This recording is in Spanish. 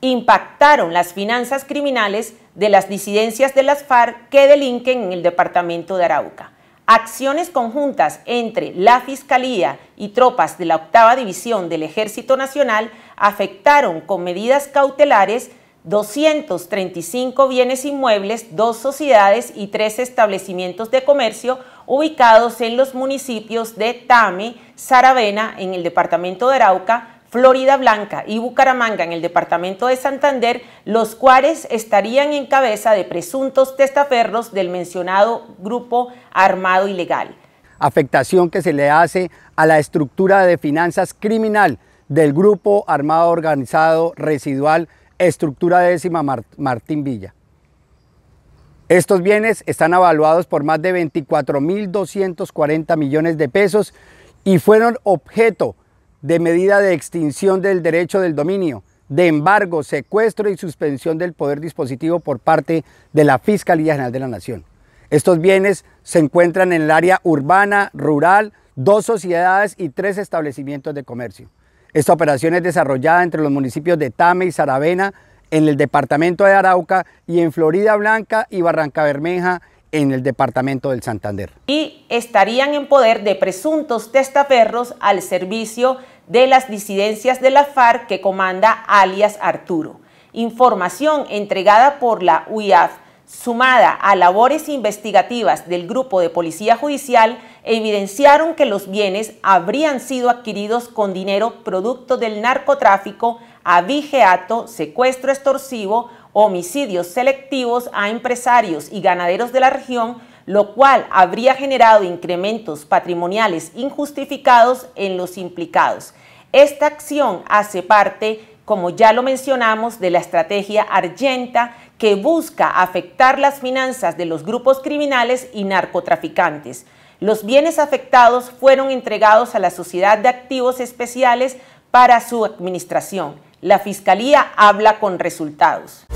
impactaron las finanzas criminales de las disidencias de las FARC que delinquen en el departamento de Arauca. Acciones conjuntas entre la Fiscalía y tropas de la octava división del Ejército Nacional afectaron con medidas cautelares 235 bienes inmuebles, dos sociedades y tres establecimientos de comercio ubicados en los municipios de Tame, Saravena, en el departamento de Arauca, Florida Blanca y Bucaramanga en el departamento de Santander, los cuales estarían en cabeza de presuntos testaferros del mencionado grupo armado ilegal. Afectación que se le hace a la estructura de finanzas criminal del grupo armado organizado residual Estructura Décima Martín Villa. Estos bienes están avaluados por más de 24.240 millones de pesos y fueron objeto de medida de extinción del derecho del dominio, de embargo, secuestro y suspensión del poder dispositivo por parte de la Fiscalía General de la Nación. Estos bienes se encuentran en el área urbana, rural, dos sociedades y tres establecimientos de comercio. Esta operación es desarrollada entre los municipios de Tame y Saravena, en el departamento de Arauca y en Florida Blanca y Barranca Bermeja, en el departamento del Santander. Y estarían en poder de presuntos testaferros al servicio de las disidencias de la FARC que comanda alias Arturo. Información entregada por la UIAF sumada a labores investigativas del Grupo de Policía Judicial, evidenciaron que los bienes habrían sido adquiridos con dinero producto del narcotráfico, abigeato, secuestro extorsivo, homicidios selectivos a empresarios y ganaderos de la región, lo cual habría generado incrementos patrimoniales injustificados en los implicados. Esta acción hace parte, como ya lo mencionamos, de la estrategia Argenta que busca afectar las finanzas de los grupos criminales y narcotraficantes. Los bienes afectados fueron entregados a la Sociedad de Activos Especiales para su administración. La Fiscalía habla con resultados.